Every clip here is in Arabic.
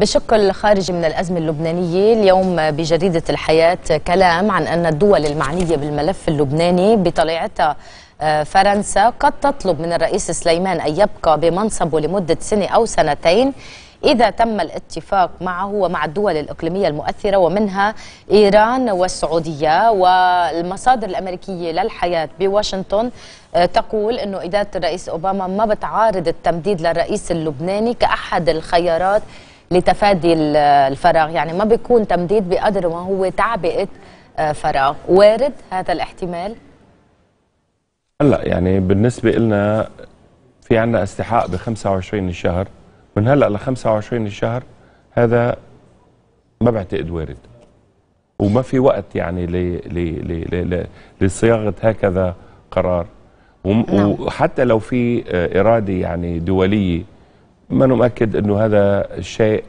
بشكل خارجي من الأزمة اللبنانية اليوم بجريدة الحياة كلام عن أن الدول المعنية بالملف اللبناني بطليعتها آه، فرنسا قد تطلب من الرئيس سليمان أن يبقى بمنصبه لمدة سنة أو سنتين إذا تم الاتفاق معه ومع الدول الإقليمية المؤثرة ومنها إيران والسعودية والمصادر الأمريكية للحياة بواشنطن آه، تقول أنه إدارة الرئيس أوباما ما بتعارض التمديد للرئيس اللبناني كأحد الخيارات لتفادي الفراغ يعني ما بيكون تمديد بقدر ما هو تعبئة آه، فراغ وارد هذا الاحتمال؟ هلا يعني بالنسبة لنا في عندنا استحقاق ب 25 الشهر من هلا ل 25 الشهر هذا ما بعتقد وارد وما في وقت يعني لصياغه هكذا قرار نعم. وحتى لو في آه، اراده يعني دوليه ما نؤكد أنه هذا الشيء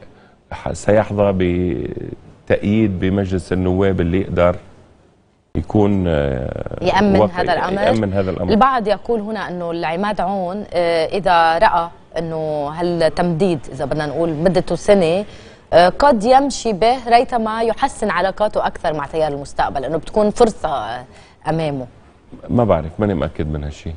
سيحظى بتأييد بمجلس النواب اللي يقدر يكون آه، يأمن هذا الأمر يأمن هذا الأمر البعض يقول هنا أنه العماد عون آه، إذا رأى أنه هالتمديد إذا بدنا نقول مدته سنة آه، قد يمشي به ريثما يحسن علاقاته أكثر مع تيار المستقبل أنه بتكون فرصة أمامه ما بعرف ماني مأكد من هالشيء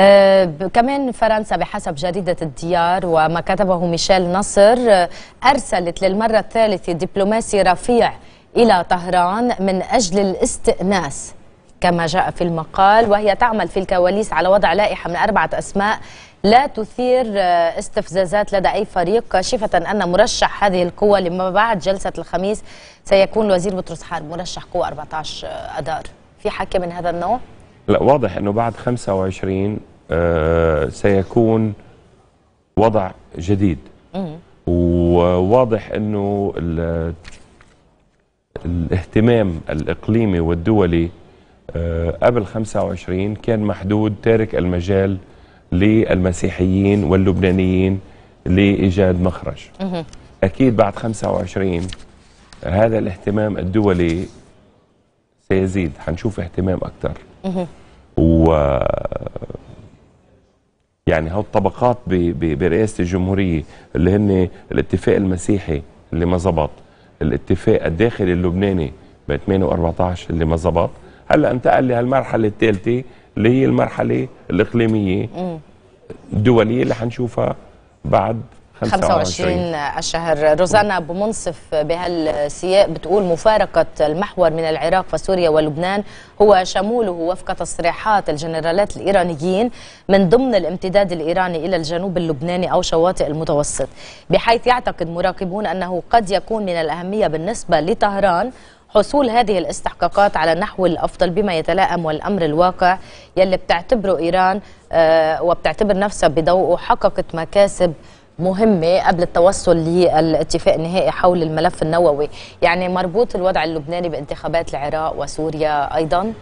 آه كمان فرنسا بحسب جريدة الديار وما كتبه ميشيل نصر آه أرسلت للمرة الثالثة دبلوماسي رفيع إلى طهران من أجل الاستئناس كما جاء في المقال وهي تعمل في الكواليس على وضع لائحة من أربعة أسماء لا تثير آه، استفزازات لدى أي فريق كاشفة أن مرشح هذه القوة لما بعد جلسة الخميس سيكون الوزير بطرس حرب مرشح قوة 14 آه، أدار في حكي من هذا النوع؟ لا واضح أنه بعد 25 آه، سيكون وضع جديد وواضح أنه الاهتمام الإقليمي والدولي آه، قبل 25 كان محدود تارك المجال للمسيحيين واللبنانيين لإيجاد مخرج أكيد بعد 25 هذا الاهتمام الدولي سيزيد حنشوف اهتمام أكثر و يعني هالطبقات برئاسه الجمهوريه اللي هن الاتفاق المسيحي اللي ما زبط الاتفاق الداخلي اللبناني ب 8 و14 اللي ما زبط هلا انتقل لهالمرحله الثالثه اللي هي المرحله الاقليميه الدوليه اللي حنشوفها بعد 25 الشهر روزانا ابو منصف بهالسياق بتقول مفارقه المحور من العراق وسوريا ولبنان هو شموله وفق تصريحات الجنرالات الايرانيين من ضمن الامتداد الايراني الى الجنوب اللبناني او شواطئ المتوسط بحيث يعتقد مراقبون انه قد يكون من الاهميه بالنسبه لطهران حصول هذه الاستحقاقات على نحو الأفضل بما يتلائم والأمر الواقع يلي بتعتبره إيران آه، وبتعتبر نفسها بضوءه حققت مكاسب مهمة قبل التوصل للاتفاق النهائي حول الملف النووي يعني مربوط الوضع اللبناني بانتخابات العراق وسوريا أيضا؟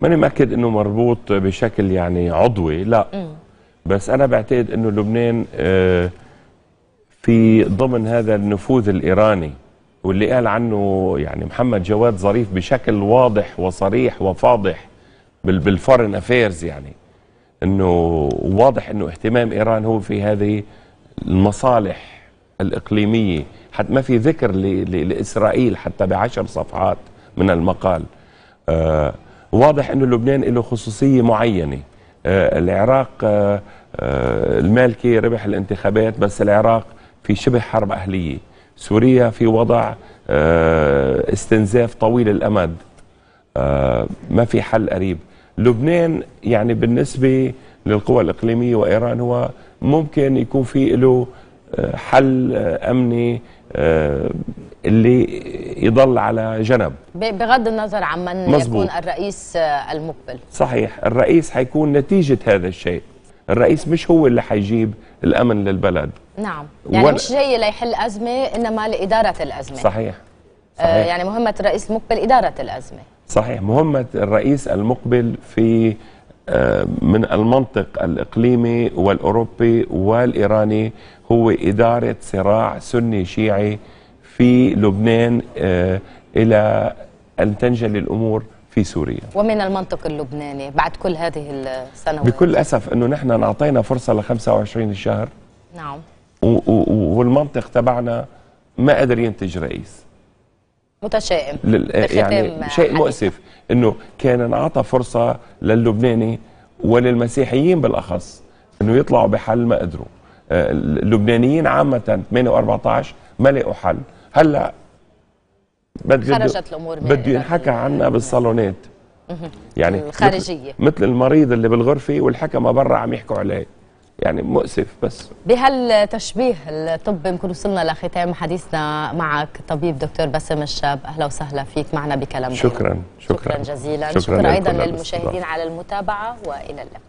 ماني مأكد أنه مربوط بشكل يعني عضوي لا م. بس أنا بعتقد أنه لبنان آه، في ضمن هذا النفوذ الإيراني واللي قال عنه يعني محمد جواد ظريف بشكل واضح وصريح وفاضح بالفورن افيرز يعني انه واضح انه اهتمام ايران هو في هذه المصالح الاقليميه حتى ما في ذكر لاسرائيل حتى بعشر صفحات من المقال آه واضح انه لبنان له خصوصيه معينه آه العراق آه, آه، المالكي ربح الانتخابات بس العراق في شبه حرب اهليه سوريا في وضع آه، استنزاف طويل الامد آه، ما في حل قريب لبنان يعني بالنسبة للقوى الإقليمية وإيران هو ممكن يكون في له آه، حل آه، أمني آه، اللي يضل على جنب بغض النظر عن من مزبوط. يكون الرئيس المقبل صحيح الرئيس حيكون نتيجة هذا الشيء الرئيس مش هو اللي حيجيب الأمن للبلد نعم يعني و... مش جاي ليحل أزمة إنما لإدارة الأزمة صحيح, صحيح. يعني مهمة الرئيس المقبل إدارة الأزمة صحيح مهمة الرئيس المقبل في آه، من المنطق الإقليمي والأوروبي والإيراني هو إدارة صراع سني شيعي في لبنان آه، إلى أن تنجل الأمور في سوريا ومن المنطق اللبناني بعد كل هذه السنوات بكل أسف أنه نحن نعطينا فرصة ل 25 شهر نعم والمنطق تبعنا ما قدر ينتج رئيس متشائم لل... يعني شيء مؤسف انه كان انعطى فرصه للبناني وللمسيحيين بالاخص انه يطلعوا بحل ما قدروا آه، اللبنانيين عامه 8 و14 ما لقوا حل هلا بده خرجت الامور بده ينحكى عنا بالصالونات يعني الخارجيه مثل المريض اللي بالغرفه والحكمه برا عم يحكوا عليه يعني مؤسف بس بهالتشبيه الطب يمكن وصلنا لختام حديثنا معك طبيب دكتور باسم الشاب اهلا وسهلا فيك معنا بكلام شكرا طيب. شكرا, شكرا جزيلا شكرا, شكرا ايضا للمشاهدين على المتابعه والى اللقاء